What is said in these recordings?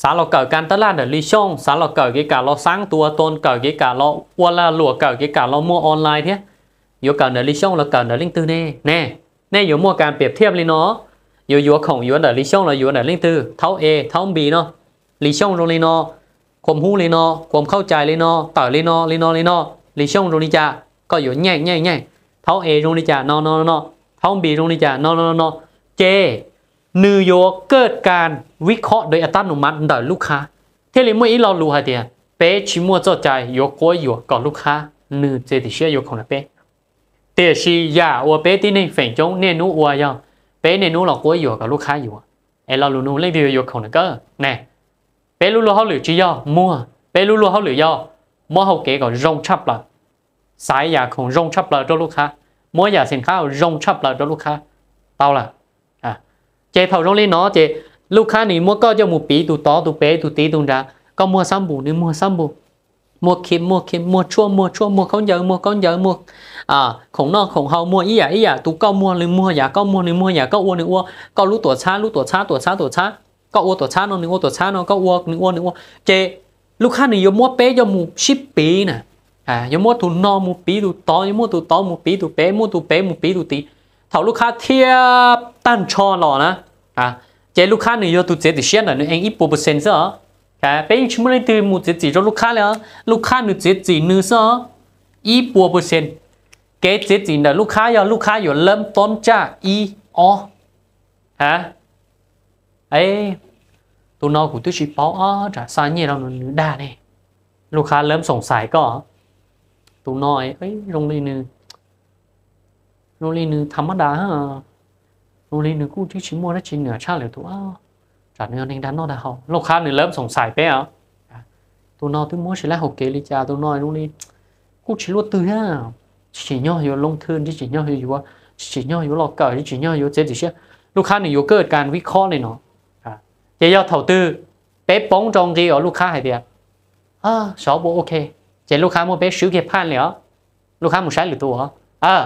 สารเราเกิดการตลาดเดลิชงสารเราเกิดกิการเราสร้างตัวตนเกิดกิการเราวละหลวเกิดกิการเรามัวออนไลน์เทียอยู่เกิดเดลิชงเราเกิดเดลิงตื้อแน่แน่แน่อยู่มัวการเปรียบเทียบเลยเนาะอยู่อยู่ของอยู่เดลิชงเราอยู่เดลิงตื้อเท่าเอเท่าบีเนาะลิชงตรงนี้เนาะความหู้เลยเนาะความเข้าใจเลยเนาะต่อเลยเนาะเลยเนาะเลยเนาะลิชงตรงนี้จ้าก็อยู่แง่แง่แง่เท่าเอตรงนี้จ้านอนาอนนอนเท่าบีตรงนี้จ้านอนาอนนอนเจนิวยอร์กเกิดการวิเคราะห์โดยอัตโนมัติต่อลูกค้าเทเลมอีเรารู้ฮะเดียเป๊ชิมัวเจ้าใจยกกัวอยู่กับลูกค้านือเจติเชียยกของนะเป๊เตียชียาอัวเป๊ที่ในเฝงจงเนนูอัวยองเป๊เนนูเรากัวอยู่กับลูกค้าอยู่ไอเรารู้นู้เรื่องเดียวยกของนะก็แน่เป๊รู้รู้เขาหรือจีย่อมัวเป๊รู้รู้เขาหรือย่อมัวเขาเก๋กับรงชับละสายยาของรงชับละตัวลูกค้ามัวยาสินค้ารงชับละตัวลูกค้าเตาล่ะ chế thầu trong lên nó chế lúc khác này mua coi cho một bí tụ to tụ bé tụ tí tụ ra có mua sắm bù nữa mua sắm bù mua kim, mua kim, mua chua mua chua mua con giờ mua con giờ mua à không nó không hậu mua ý à ý à tụ có mua nữa mua giả có mua nữa mua giả có uo nữa uo có lú tuổi xa lú tuổi xa tuổi xa tuổi xa có uo tuổi xa nó nữa uo tuổi xa nó có uo nữa uo nữa uo chế lúc khác này mua bé cho một ship bí nè à mua tụ no một bí tụ to mua tụ to một bí tụ bé mua tụ bé một bí tụ tí thầu lúc khác thiệp tan cho lò nè ่ะเจลูกค้าหนึ่งยอดตัวเจ็ดสิบเนี่ยึ่งอีปเปอร์เซ็นต์อร์แค่เป็นชิ้นไม่ได้ตืัวมือเจ็ดสิบลูกค้าแล้วลูกค้าหนึ่งเจ็ดสิหนึ่งสซอร์อีปอร์เซ็นต์เกจเจ็ดสิเนี่ยลูกค้าอย่าลูกค้าอย่าเริ่มต้นจากอีออฮะเอตัวน้องตัวชิปเอาอ๋อจ้ะสาเนี่เราหนึ่งได้เนี่ยลูกค้าเริ่มสงสัยก็ตัวน้อยเอ้ยโงเรียนหนึ่งโรงเรยนหนึ่งธรรมดาฮะโลีนึกูที่ชิมัวได้ชินเหนือชาเหลือตัวจัดเนื้อในด้านนอกได้เขาลูกค้าเนี่ยเริ่มสงสัยไปอ่ะตัวนอตัวมัวชิละหกเกลิจาตัวนอยนู่นนี่กูชิลวดตัวเนี่ยชิย่ออยู่ลงทืนที่ชิย่ออยู่ว่าชิย่ออยู่หลอกเก่าที่ชิย่ออยู่เจ๊ดิเชียลูกค้าเนี่ยอยู่เกิดการวิเคราะห์เลยเนาะเจ๊ยอดเท่าตื้อเป๊ะป้งจงจีอ๋อลูกค้าหายเดียอ่าสาวโบโอเคเจ๊ลูกค้ามัวเป๊ะซื้อเก็บผ่านเลยเหรอลูกค้ามึงใช้หรือตัวเหรอเออ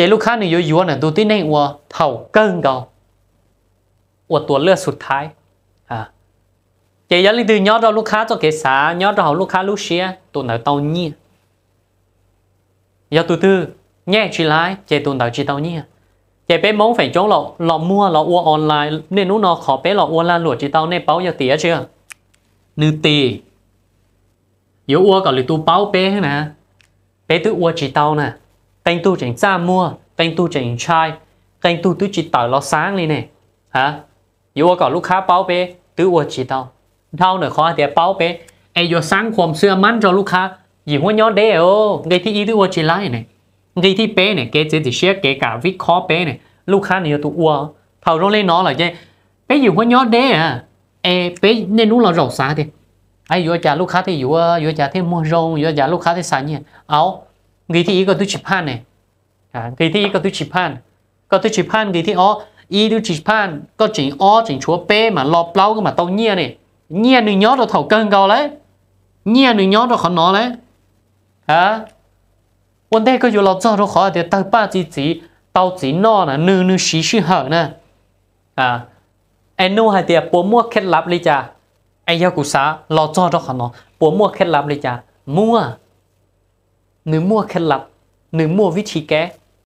เจลูกค้าหนึ่งยัวๆเนี่ยดูที่ในวัวเท่าเกิ้งเกาอวดตัวเลือกสุดท้ายอ่าเจยันลิดือยอดเราลูกค้าจะเกษายอดเราลูกค้าลูกเชียตัวไหนเตาเนี่ยยอดตัวตื้อแง่ชีไลเจตัวไหนจีเตาเนี่ยเจเป็นมงแฝงจงเราเรามั่วเราอัวออนไลน์เนี่ยนู้นเราขอเป๊ะเราอัวลาหลวดจีเตาเนี่ยเป้ายาเตี๋ยเชื่อนื้อตีเยอะอัวกับหรือตัวเป้าเป๊ะนะเป๊ะตื้ออัวจีเตาน่ะ canh tu chỉnh ra mua canh tu chỉnh chai canh tu tứ chỉ tạo lo sáng đi nè hả dù có lúc khá báo bé tứ ua chỉ tao thao nữa khó thì báo bé ai vô sáng ความเชื่อมั่น cho ลูกค้าอยู่หัวย้อนเดียวไงที่อีตัวจีไลเนี่ยไงที่เป้เนี่ยเกจิติเชียเกกาวิเคราะห์เป้เนี่ยลูกค้าเนี่ยตัวอ้วนเท่าเราเล่นน้อหรอเจ้เป้อยู่หัวย้อนเดียวเอเป้เนี่ยนู้นเราเราสาเดียวไอ้อยู่จากลูกค้าที่อยู่อยู่จากที่มัวรงอยู่จากลูกค้าที่สายเนี่ยเอา 그이티 이것도 집하네. 아, 그이티 이것도 집한. 그것도 집한 có 어 이도 집한 có thì ó có chỉnh ó, chỉnh chúa p mà lọp lau mà tao nhia này nhia nửa nhót rồi thầu cân cao lấy nhia nửa nhót rồi khó nó lấy à, vấn đề có dù lọt cho nó khó thì tao ba chỉ chỉ tao chỉ no là nửa nửa xí xí hở nè à anh nuôi hay tiệp bố mua khét lắm đi cha anh yêu cụ xã lọt cho nó khó nó bố mua khét lắm đi cha mua หนึ่งมั่วเคล็ดลับ หนึ่งมั่ววิธีแก้